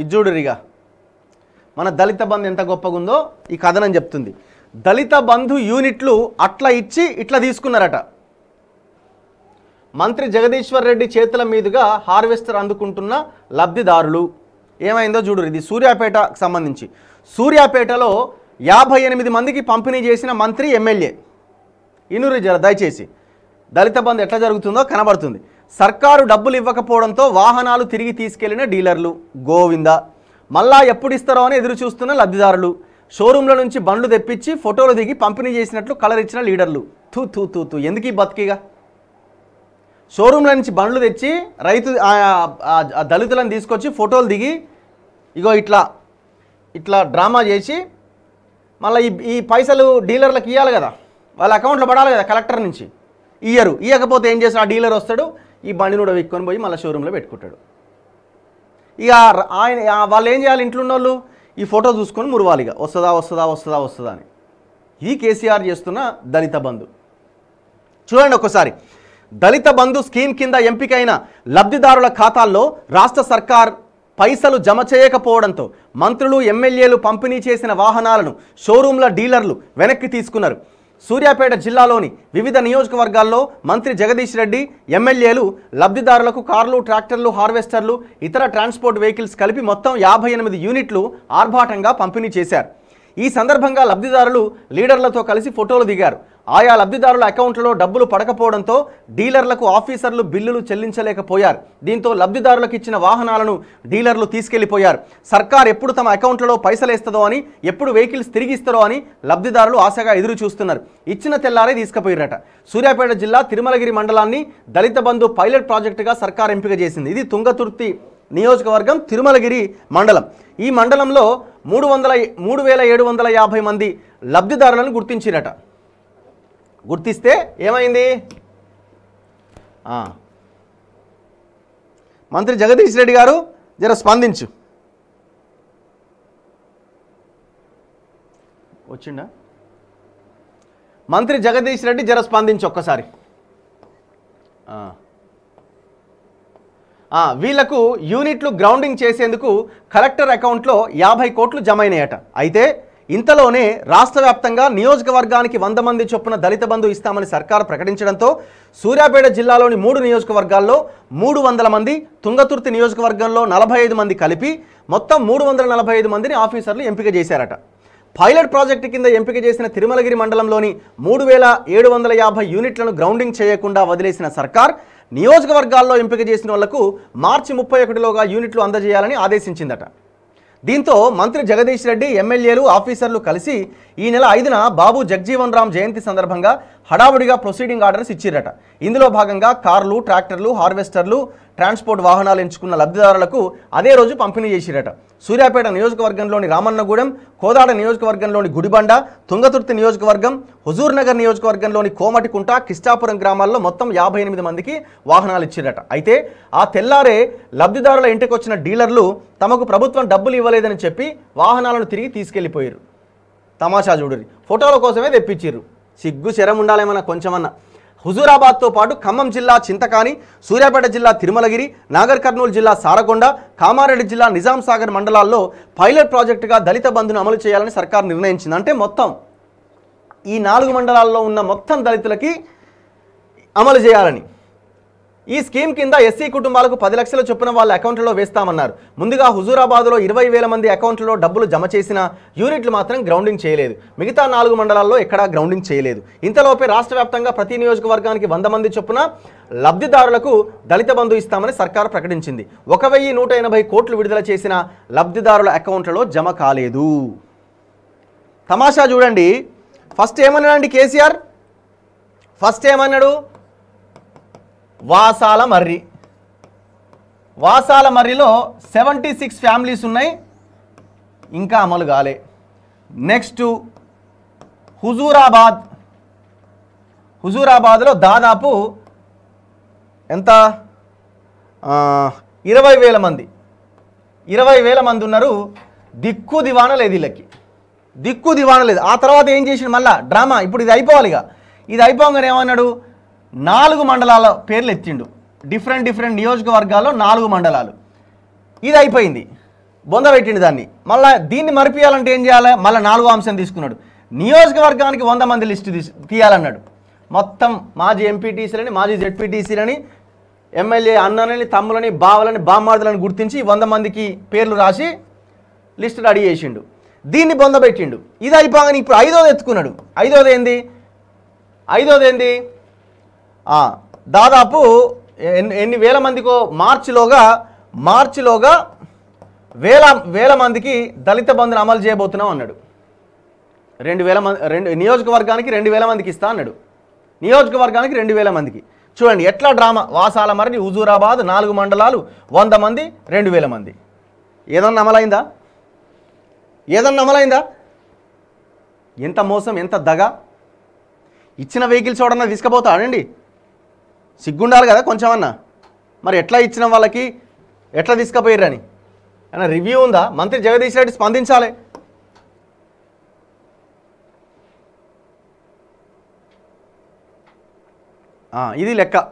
ఇది చూడురిగా మన దళిత బంధు ఎంత గొప్పగుందో ఈ కథనం చెప్తుంది దళిత బంధు యూనిట్లు అట్లా ఇచ్చి ఇట్లా తీసుకున్నారట మంత్రి జగదీశ్వర్ రెడ్డి చేతుల మీదుగా హార్వెస్టర్ అందుకుంటున్న లబ్ధిదారులు ఏమైందో చూడు ఇది సూర్యాపేటకు సంబంధించి సూర్యాపేటలో యాభై ఎనిమిది మందికి పంపిణీ చేసిన మంత్రి ఎమ్మెల్యే జర దయచేసి దళిత బంధు ఎట్లా జరుగుతుందో కనబడుతుంది సర్కారు డబ్బులు ఇవ్వకపోవడంతో వాహనాలు తిరిగి తీసుకెళ్లిన డీలర్లు గోవింద మళ్ళా ఎప్పుడు ఇస్తారో అని ఎదురు చూస్తున్న లబ్ధిదారులు షోరూంల నుంచి బండ్లు తెప్పించి ఫోటోలు దిగి పంపిణీ చేసినట్లు కలరిచ్చిన లీడర్లు తూ తూ తూ తూ ఎందుకీ బతికిగా షోరూంల నుంచి బండ్లు తెచ్చి రైతు దళితులను తీసుకొచ్చి ఫోటోలు దిగి ఇగో ఇట్లా ఇట్లా డ్రామా చేసి మళ్ళీ ఈ ఈ పైసలు డీలర్లకు ఇవ్వాలి కదా వాళ్ళ అకౌంట్లో పడాలి కదా కలెక్టర్ నుంచి ఇయ్యరు ఇవ్వకపోతే ఏం చేస్తారు ఆ డీలర్ వస్తాడు ఈ బండిని కూడా వెక్కుని పోయి మళ్ళీ షోరూంలో పెట్టుకుంటాడు ఇక ఆయన వాళ్ళు ఏం చేయాలి ఇంట్లో ఉన్నోళ్ళు ఈ ఫోటో చూసుకొని మురవాలిగా వస్తుందా వస్తుందా వస్తుందా వస్తుందా అని ఇది కేసీఆర్ చేస్తున్న దళిత బంధు చూడండి ఒకసారి దళిత బంధు స్కీమ్ కింద ఎంపికైన లబ్ధిదారుల ఖాతాల్లో రాష్ట్ర సర్కార్ పైసలు జమ చేయకపోవడంతో మంత్రులు ఎమ్మెల్యేలు పంపిణీ చేసిన వాహనాలను షోరూంల డీలర్లు వెనక్కి తీసుకున్నారు సూర్యాపేట జిల్లాలోని వివిధ నియోజకవర్గాల్లో మంత్రి జగదీష్ రెడ్డి ఎమ్మెల్యేలు లబ్ధిదారులకు కార్లు ట్రాక్టర్లు హార్వెస్టర్లు ఇతర ట్రాన్స్పోర్ట్ వెహికల్స్ కలిపి మొత్తం యాభై ఎనిమిది యూనిట్లు ఆర్భాటంగా పంపిణీ చేశారు ఈ సందర్భంగా లబ్ధిదారులు లీడర్లతో కలిసి ఫోటోలు దిగారు ఆయా లబ్ధిదారుల అకౌంట్లో డబ్బులు పడకపోవడంతో డీలర్లకు ఆఫీసర్లు బిల్లులు చెల్లించలేకపోయారు దీంతో లబ్ధిదారులకు ఇచ్చిన వాహనాలను డీలర్లు తీసుకెళ్లిపోయారు సర్కార్ ఎప్పుడు తమ అకౌంట్లలో పైసలేస్తుందో అని ఎప్పుడు వెహికల్స్ తిరిగి ఇస్తారో అని లబ్ధిదారులు ఆశగా ఎదురు చూస్తున్నారు ఇచ్చిన తెల్లారే తీసుకుపోయినట సూర్యాపేట జిల్లా తిరుమలగిరి మండలాన్ని దళిత బంధు పైలట్ ప్రాజెక్టుగా సర్కార్ ఎంపిక చేసింది ఇది తుంగతుర్తి నియోజకవర్గం తిరుమలగిరి మండలం ఈ మండలంలో మూడు వందల మూడు వేల ఏడు వందల యాభై మంది లబ్ధిదారులను గుర్తించినట గుర్తిస్తే ఏమైంది మంత్రి జగదీష్ రెడ్డి గారు జర స్పందించు వచ్చిండా మంత్రి జగదీష్ రెడ్డి జర స్పందించు ఒక్కసారి వీళ్లకు యూనిట్లు గ్రౌండింగ్ చేసేందుకు కలెక్టర్ అకౌంట్లో యాభై కోట్లు జమ అయినాయట అయితే ఇంతలోనే రాష్ట్ర వ్యాప్తంగా నియోజకవర్గానికి వంద మంది చొప్పున దళిత బంధు ఇస్తామని సర్కారు ప్రకటించడంతో సూర్యాపేట జిల్లాలోని మూడు నియోజకవర్గాల్లో మూడు వందల మంది తుంగతుర్తి నియోజకవర్గంలో నలభై ఐదు మంది కలిపి మొత్తం మూడు వందల నలభై ఐదు మందిని ఆఫీసర్లు ఎంపిక చేశారట పైలట్ ప్రాజెక్టు కింద ఎంపిక చేసిన తిరుమలగిరి మండలంలోని మూడు వేల ఏడు వందల యాభై యూనిట్లను గ్రౌండింగ్ చేయకుండా వదిలేసిన సర్కార్ నియోజకవర్గాల్లో ఎంపిక చేసిన వాళ్లకు మార్చి ముప్పై ఒకటిలోగా యూనిట్లు అందజేయాలని ఆదేశించిందట దీంతో మంత్రి జగదీష్ రెడ్డి ఎమ్మెల్యేలు ఆఫీసర్లు కలిసి ఈ నెల ఐదున బాబు జగ్జీవన్ రామ్ జయంతి సందర్భంగా హడావుడిగా ప్రొసీడింగ్ ఆర్డర్స్ ఇచ్చిరట ఇందులో భాగంగా కార్లు ట్రాక్టర్లు హార్వెస్టర్లు ట్రాన్స్పోర్ట్ వాహనాలు ఎంచుకున్న లబ్ధిదారులకు అదే రోజు పంపిణీ చేసిరట సూర్యాపేట నియోజకవర్గంలోని రామన్నగూడెం కోదాడ నియోజకవర్గంలోని గుడిబండ తుంగతుర్తి నియోజకవర్గం హుజూర్నగర్ నియోజకవర్గంలోని కోమటికుంట కిష్టాపురం గ్రామాల్లో మొత్తం యాభై ఎనిమిది మందికి వాహనాలు ఇచ్చిరట అయితే ఆ తెల్లారే లబ్ధిదారుల ఇంటికి వచ్చిన డీలర్లు తమకు ప్రభుత్వం డబ్బులు ఇవ్వలేదని చెప్పి వాహనాలను తిరిగి తీసుకెళ్లిపోయారు తమాషా చూడరి ఫోటోల కోసమే తెప్పించారు సిగ్గు శరం ఉండాలేమన్నా కొంచెమన్నా హుజూరాబాద్తో పాటు ఖమ్మం జిల్లా చింతకాని సూర్యాపేట జిల్లా తిరుమలగిరి నాగర్ కర్నూలు జిల్లా సారకొండ కామారెడ్డి జిల్లా నిజాం సాగర్ మండలాల్లో పైలట్ ప్రాజెక్టుగా దళిత బంధును అమలు చేయాలని సర్కార్ నిర్ణయించింది అంటే మొత్తం ఈ నాలుగు మండలాల్లో ఉన్న మొత్తం దళితులకి అమలు చేయాలని ఈ స్కీమ్ కింద ఎస్సీ కుటుంబాలకు పది లక్షల చొప్పున వాళ్ళ అకౌంట్లో వేస్తామన్నారు ముందుగా హుజూరాబాద్లో ఇరవై వేల మంది అకౌంట్లో డబ్బులు జమ చేసిన యూనిట్లు మాత్రం గ్రౌండింగ్ చేయలేదు మిగతా నాలుగు మండలాల్లో ఎక్కడా గ్రౌండింగ్ చేయలేదు ఇంతలోపే రాష్ట్ర ప్రతి నియోజకవర్గానికి వంద మంది చొప్పున లబ్ధిదారులకు దళిత బంధు ఇస్తామని సర్కార్ ప్రకటించింది ఒక వెయ్యి నూట ఎనభై కోట్లు విడుదల చేసిన లబ్ధిదారుల అకౌంట్లలో జమ కాలేదు తమాషా చూడండి ఫస్ట్ ఏమన్నాడండి కేసీఆర్ ఫస్ట్ ఏమన్నాడు వాసాల మర్రి వాసాల మర్రిలో సెవెంటీ సిక్స్ ఫ్యామిలీస్ ఉన్నాయి ఇంకా అమలు కాలే నెక్స్ట్ హుజూరాబాద్ హుజూరాబాద్లో దాదాపు ఎంత ఇరవై వేల మంది ఇరవై వేల మంది ఉన్నారు దిక్కు దివాన లేదు వీళ్ళకి దిక్కు దివాన లేదు ఆ తర్వాత ఏం చేసిండు మళ్ళా డ్రామా ఇప్పుడు ఇది అయిపోవాలి ఇక ఇది అయిపోగానే ఏమన్నాడు నాలుగు మండలాల పేర్లు ఎత్తిండు డిఫరెంట్ డిఫరెంట్ నియోజకవర్గాల్లో నాలుగు మండలాలు ఇది అయిపోయింది బొంద పెట్టిండు దాన్ని మళ్ళీ దీన్ని మరిపియాలంటే ఏం చేయాలి మళ్ళీ నాలుగో అంశం తీసుకున్నాడు నియోజకవర్గానికి వంద మంది లిస్టు తీసి తీయాలన్నాడు మొత్తం మాజీ ఎంపీటీసీలని మాజీ జెడ్పీటీసీలని ఎమ్మెల్యే అన్నలని తమ్ములని బావలని బామ్మార్దులని గుర్తించి వంద మందికి పేర్లు రాసి లిస్టు రెడీ చేసిండు దీన్ని పెట్టిండు ఇది అయిపోగానే ఇప్పుడు ఐదోది ఎత్తుకున్నాడు ఐదోది ఏంది ఐదోది ఏంది దాదాపు ఎన్ని వేల మందికో మార్చిలోగా మార్చిలోగా వేల వేల మందికి దళిత బంధుని అమలు చేయబోతున్నాం అన్నాడు రెండు వేల మంది రెండు నియోజకవర్గానికి రెండు వేల మందికి ఇస్తా అన్నాడు నియోజకవర్గానికి రెండు వేల మందికి చూడండి ఎట్లా డ్రామా వాసాల మరణి హుజూరాబాద్ నాలుగు మండలాలు వంద మంది రెండు వేల మంది ఏదన్నా అమలైందా ఏదన్నా అమలైందా ఎంత మోసం ఎంత దగ ఇచ్చిన వెహికల్స్ ఎవడన్నా తీసుకుపోతాడండి సిగ్గుండాలి కదా కొంచెం అన్న మరి ఎట్లా ఇచ్చిన వాళ్ళకి ఎట్లా తీసుకుపోయారని అన్న రివ్యూ ఉందా మంత్రి జగదీష్ రెడ్డి స్పందించాలి ఇది లెక్క